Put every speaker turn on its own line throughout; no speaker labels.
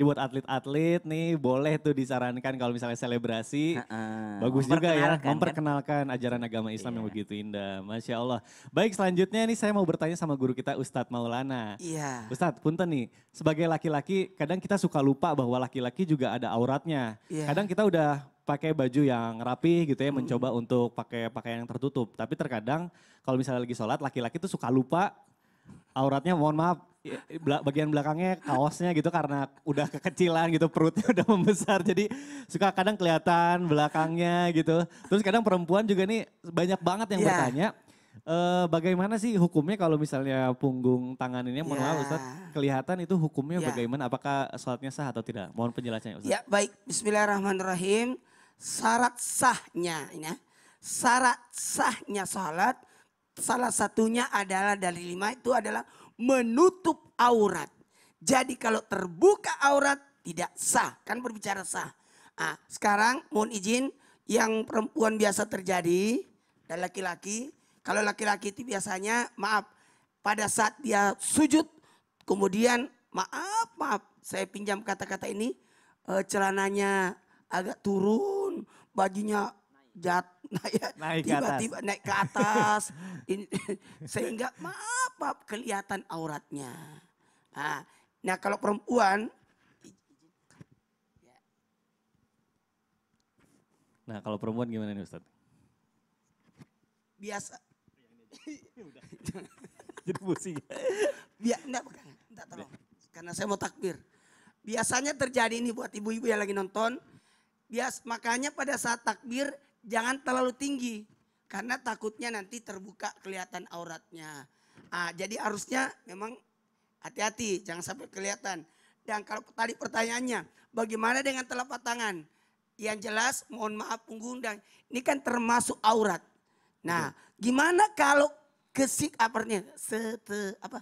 Jadi buat atlet-atlet nih boleh tuh disarankan kalau misalnya selebrasi. Uh -uh. Bagus juga ya memperkenalkan kan? ajaran agama Islam yeah. yang iya. begitu indah. Masya Allah. Baik selanjutnya nih saya mau bertanya sama guru kita Ustadz Maulana. Iya. Yeah. Ustadz punten nih sebagai laki-laki kadang kita suka lupa bahwa laki-laki juga ada auratnya. Yeah. Kadang kita udah pakai baju yang rapi gitu ya, mm. mencoba untuk pakai pakaian yang tertutup. Tapi terkadang kalau misalnya lagi sholat, laki-laki tuh suka lupa auratnya mohon maaf Iya, bagian belakangnya kaosnya gitu karena udah kekecilan gitu perutnya udah membesar jadi suka kadang kelihatan belakangnya gitu terus kadang perempuan juga nih banyak banget yang yeah. bertanya e, bagaimana sih hukumnya kalau misalnya punggung tangan ini mohon yeah. maaf Ustaz iya. kelihatan itu hukumnya yeah. bagaimana apakah sholatnya sah atau tidak mohon penjelasannya
Ustaz ya baik Bismillahirrahmanirrahim syarat sahnya ya syarat sahnya sholat salah satunya adalah dari lima itu adalah menutup aurat. Jadi kalau terbuka aurat tidak sah. Kan berbicara sah. Nah, sekarang mohon izin yang perempuan biasa terjadi dan laki-laki. Kalau laki-laki itu biasanya maaf pada saat dia sujud kemudian maaf maaf saya pinjam kata-kata ini eh, celananya agak turun bajunya jat naik tiba-tiba naik ke atas sehingga maaf, maaf kelihatan auratnya. Nah, nah kalau perempuan
Nah, kalau perempuan gimana nih Ustaz?
Biasa. Jadi pusing. Biar enggak, enggak tolong. Karena saya mau takbir. Biasanya terjadi ini buat ibu-ibu yang lagi nonton. Bias, makanya pada saat takbir jangan terlalu tinggi karena takutnya nanti terbuka kelihatan auratnya. Ah, jadi harusnya memang hati-hati, jangan sampai kelihatan. Dan kalau tadi pertanyaannya, bagaimana dengan telapak tangan? Yang jelas, mohon maaf punggung dan ini kan termasuk aurat. Nah, gimana kalau kesik apa ah, nih? Ya, Sete apa?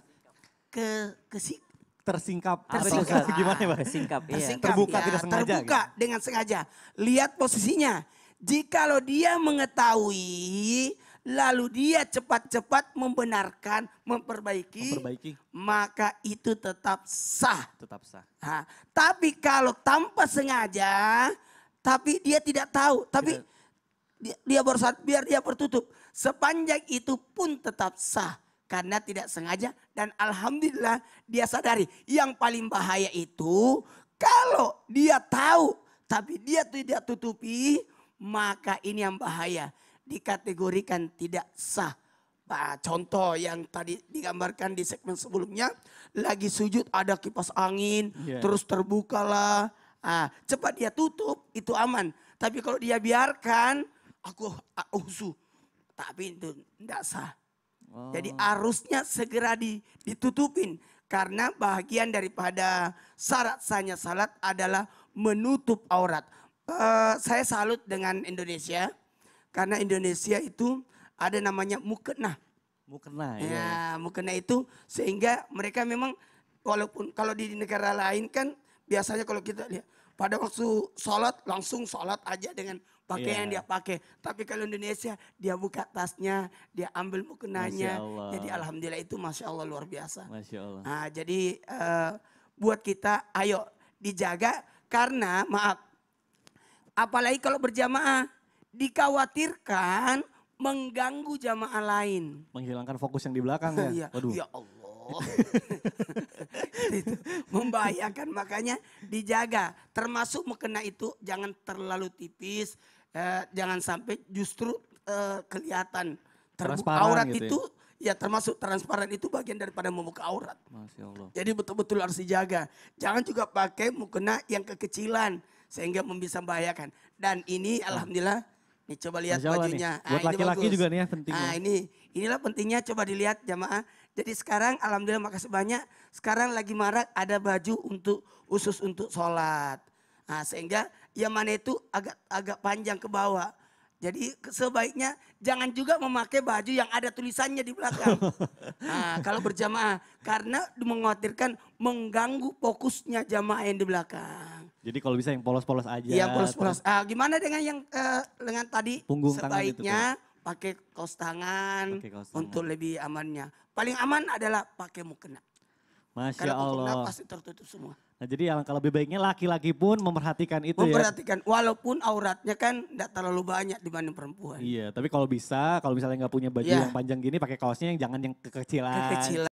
Ke kesik tersingkap. Tersingkap. gimana, ah, Pak? Tersingkap. Iya. Terbuka ya, tidak sengaja. Terbuka gitu. dengan sengaja. Lihat posisinya Jikalau dia mengetahui, lalu dia cepat-cepat membenarkan, memperbaiki, memperbaiki, maka itu tetap sah. Tetap sah. Ha, tapi kalau tanpa sengaja, tapi dia tidak tahu, tapi dia, dia bersat, biar dia tertutup. Sepanjang itu pun tetap sah karena tidak sengaja dan alhamdulillah dia sadari. Yang paling bahaya itu kalau dia tahu tapi dia tidak tutupi maka ini yang bahaya. Dikategorikan tidak sah. Nah, contoh yang tadi digambarkan di segmen sebelumnya, lagi sujud ada kipas angin, yeah. terus terbukalah. Ah, cepat dia tutup, itu aman. Tapi kalau dia biarkan, aku usuh. Tapi itu tidak sah. Oh. Jadi arusnya segera di, ditutupin. Karena bagian daripada syarat sahnya salat adalah menutup aurat. Eh, saya salut dengan Indonesia karena Indonesia itu ada namanya mukena.
Mukena ya. ya.
Mukena itu sehingga mereka memang walaupun kalau di negara lain kan biasanya kalau kita lihat pada waktu sholat langsung sholat aja dengan pakaian yeah. Iya. dia pakai. Tapi kalau Indonesia dia buka tasnya, dia ambil mukenanya. Jadi alhamdulillah itu masya Allah luar biasa. Masya Allah. Nah, jadi uh, buat kita ayo dijaga karena maaf Apalagi kalau berjamaah dikhawatirkan mengganggu jamaah lain.
Menghilangkan fokus yang di belakang ya. Iya. Waduh.
Ya Allah. itu membahayakan makanya dijaga. Termasuk mukena itu jangan terlalu tipis, eh, jangan sampai justru eh, kelihatan terbuka aurat gitu ya? itu ya termasuk transparan itu bagian daripada membuka aurat. Masya Allah. Jadi betul-betul harus dijaga. Jangan juga pakai mukena yang kekecilan sehingga bisa membahayakan. Dan ini alhamdulillah nih coba lihat Masya bajunya. Nih. Ah, Buat laki-laki juga nih ya pentingnya. Ah, nah, ini inilah pentingnya coba dilihat jamaah. Jadi sekarang alhamdulillah makasih banyak. Sekarang lagi marak ada baju untuk usus untuk sholat. Nah, sehingga yang mana itu agak agak panjang ke bawah. Jadi sebaiknya jangan juga memakai baju yang ada tulisannya di belakang. Nah, kalau berjamaah karena mengkhawatirkan mengganggu fokusnya jamaah yang di belakang.
Jadi kalau bisa yang polos-polos aja. Iya polos-polos.
Uh, gimana dengan yang uh, dengan tadi Punggung sebaiknya pakai kaos tangan pakai kaos untuk lebih amannya. Paling aman adalah pakai mukena.
Masya Karena Allah. Karena pasti
tertutup semua.
Nah jadi kalau lebih baiknya laki-laki pun memperhatikan itu memperhatikan,
ya. Memperhatikan walaupun auratnya kan tidak terlalu banyak dibanding perempuan.
Iya tapi kalau bisa kalau misalnya nggak punya baju yeah. yang panjang gini pakai kaosnya yang jangan yang kekecilan. Kekecilan.